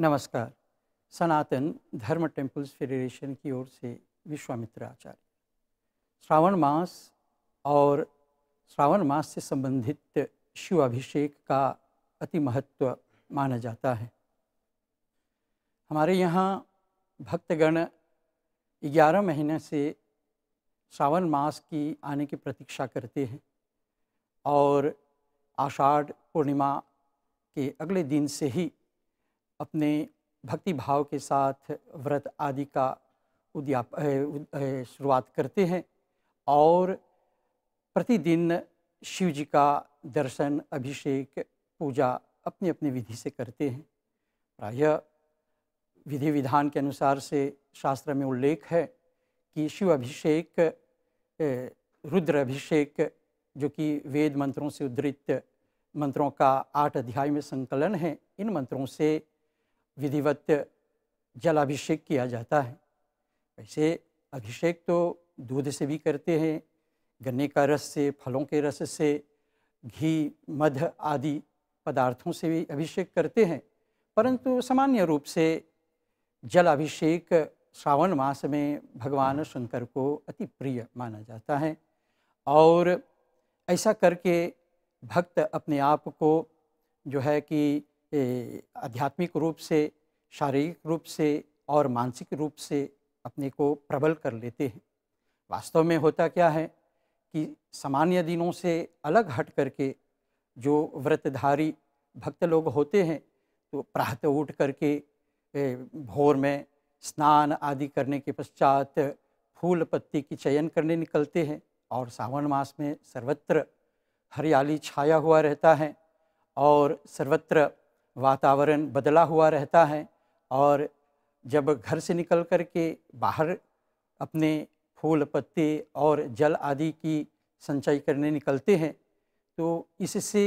नमस्कार सनातन धर्म temples federation की ओर से विश्वामित्र आचार्य श्रावण मास और श्रावण मास से संबंधित शिव अभिषेक का अति महत्व माना जाता है हमारे यहाँ भक्तगण ग्यारह महीने से सावन मास की आने की प्रतीक्षा करते हैं और आषाढ़ पूर्णिमा के अगले दिन से ही अपने भक्ति भाव के साथ व्रत आदि का उद्याप शुरुआत करते हैं और प्रतिदिन शिव जी का दर्शन अभिषेक पूजा अपनी अपनी विधि से करते हैं प्रायः विधि विधान के अनुसार से शास्त्र में उल्लेख है कि शिव अभिषेक रुद्र अभिषेक जो कि वेद मंत्रों से उद्धृत मंत्रों का आठ अध्याय में संकलन है इन मंत्रों से विधिवत जलाभिषेक किया जाता है वैसे अभिषेक तो दूध से भी करते हैं गन्ने का रस से फलों के रस से घी मध आदि पदार्थों से भी अभिषेक करते हैं परंतु सामान्य रूप से जल अभिषेक श्रावण मास में भगवान शंकर को अति प्रिय माना जाता है और ऐसा करके भक्त अपने आप को जो है कि आध्यात्मिक रूप से शारीरिक रूप से और मानसिक रूप से अपने को प्रबल कर लेते हैं वास्तव में होता क्या है कि सामान्य दिनों से अलग हट करके जो व्रतधारी भक्त लोग होते हैं तो प्रातः उठ करके भोर में स्नान आदि करने के पश्चात फूल पत्ती की चयन करने निकलते हैं और सावन मास में सर्वत्र हरियाली छाया हुआ रहता है और सर्वत्र वातावरण बदला हुआ रहता है और जब घर से निकल कर के बाहर अपने फूल पत्ते और जल आदि की संचय करने निकलते हैं तो इससे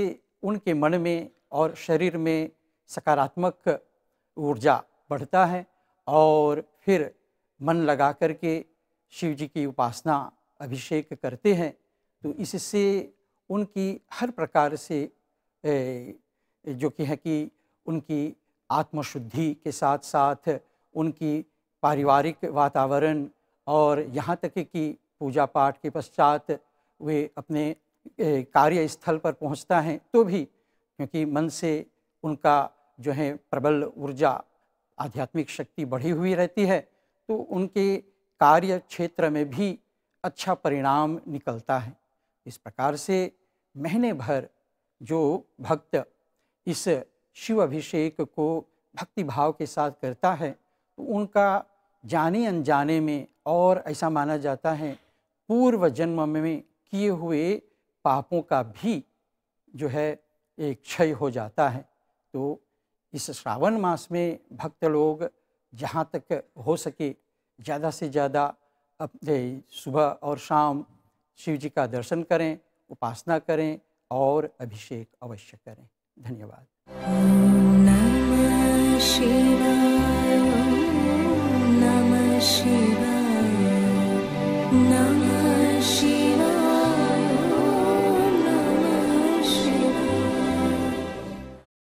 उनके मन में और शरीर में सकारात्मक ऊर्जा बढ़ता है और फिर मन लगा कर के शिव जी की उपासना अभिषेक करते हैं तो इससे उनकी हर प्रकार से जो कि है कि उनकी आत्मशुद्धि के साथ साथ उनकी पारिवारिक वातावरण और यहाँ तक कि पूजा पाठ के पश्चात वे अपने कार्य स्थल पर पहुँचता है तो भी क्योंकि मन से उनका जो है प्रबल ऊर्जा आध्यात्मिक शक्ति बढ़ी हुई रहती है तो उनके कार्य क्षेत्र में भी अच्छा परिणाम निकलता है इस प्रकार से महीने भर जो भक्त इस शिव अभिषेक को भक्ति भाव के साथ करता है तो उनका जाने अनजाने में और ऐसा माना जाता है पूर्व जन्म में किए हुए पापों का भी जो है एक क्षय हो जाता है तो इस श्रावण मास में भक्त लोग जहाँ तक हो सके ज़्यादा से ज़्यादा अपने सुबह और शाम शिव जी का दर्शन करें उपासना करें और अभिषेक अवश्य करें धन्यवाद